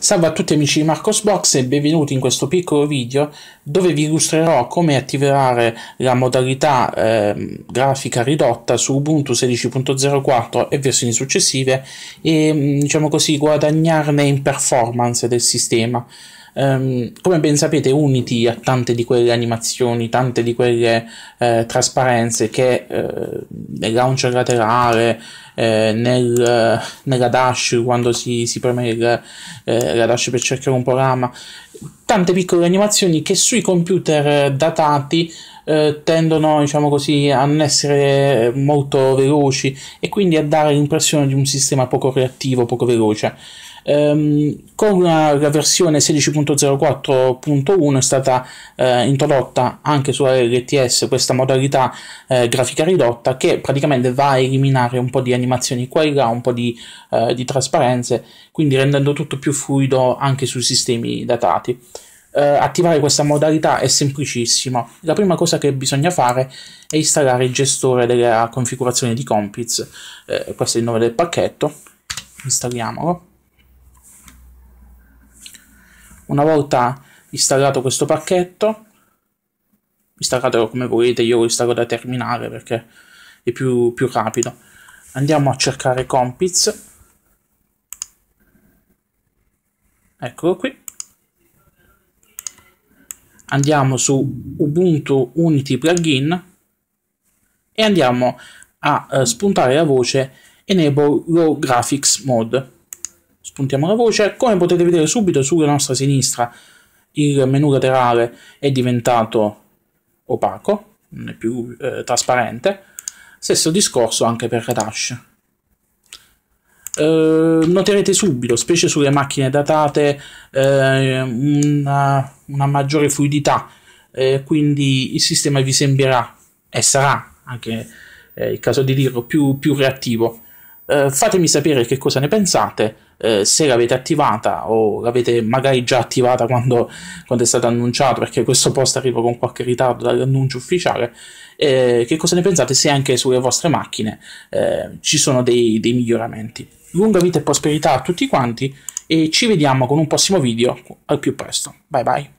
Salve a tutti amici di Marcosbox e benvenuti in questo piccolo video dove vi illustrerò come attivare la modalità eh, grafica ridotta su Ubuntu 16.04 e versioni successive e mm, diciamo così guadagnarne in performance del sistema. Um, come ben sapete, Unity ha tante di quelle animazioni, tante di quelle eh, trasparenze che eh, nel launcher laterale, eh, nel, eh, nella dash quando si, si preme il, eh, la dash per cercare un programma, tante piccole animazioni che sui computer eh, datati eh, tendono diciamo così a non essere molto veloci e quindi a dare l'impressione di un sistema poco reattivo, poco veloce. Ehm, con la, la versione 16.04.1 è stata eh, introdotta anche sulla LTS questa modalità eh, grafica ridotta che praticamente va a eliminare un po' di animazioni qua e là, un po' di, eh, di trasparenze, quindi rendendo tutto più fluido anche sui sistemi datati dati. Eh, attivare questa modalità è semplicissima. La prima cosa che bisogna fare è installare il gestore della configurazione di Compiz. Eh, questo è il nome del pacchetto. Installiamolo. Una volta installato questo pacchetto, installatelo come volete, io lo installo da terminale perché è più, più rapido. Andiamo a cercare Compiz. Eccolo qui andiamo su Ubuntu Unity Plugin e andiamo a eh, spuntare la voce Enable Raw Graphics Mode. Spuntiamo la voce, come potete vedere subito sulla nostra sinistra il menu laterale è diventato opaco, non è più eh, trasparente. Stesso discorso anche per Redash. Eh, noterete subito, specie sulle macchine datate, eh, una una maggiore fluidità, eh, quindi il sistema vi sembrerà e sarà anche eh, il caso di dirlo più, più reattivo. Eh, fatemi sapere che cosa ne pensate, eh, se l'avete attivata o l'avete magari già attivata quando, quando, è stato annunciato, perché questo post arriva con qualche ritardo dall'annuncio ufficiale. Eh, che cosa ne pensate se anche sulle vostre macchine eh, ci sono dei, dei miglioramenti? Lunga vita e prosperità a tutti quanti e ci vediamo con un prossimo video al più presto. Bye bye.